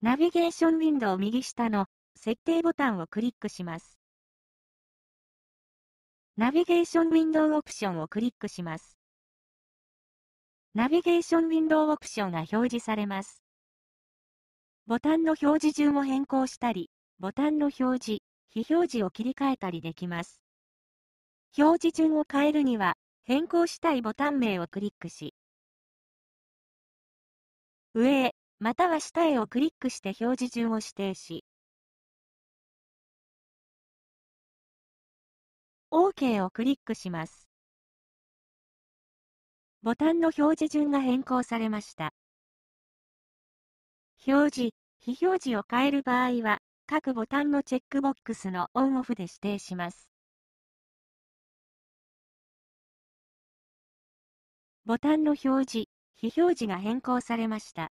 ナビゲーションウィンドウ右下の設定ボタンをクリックします。ナビゲーションウィンドウオプションをクリックします。ナビゲーションウィンドウオプションが表示されます。ボタンの表示順を変更したり、ボタンの表示、非表示を切り替えたりできます。表示順を変えるには、変更したいボタン名をクリックし、上へまたは下絵をクリックして表示順を指定し、OK をクリックします。ボタンの表示順が変更されました。表示、非表示を変える場合は、各ボタンのチェックボックスのオンオフで指定します。ボタンの表示、非表示が変更されました。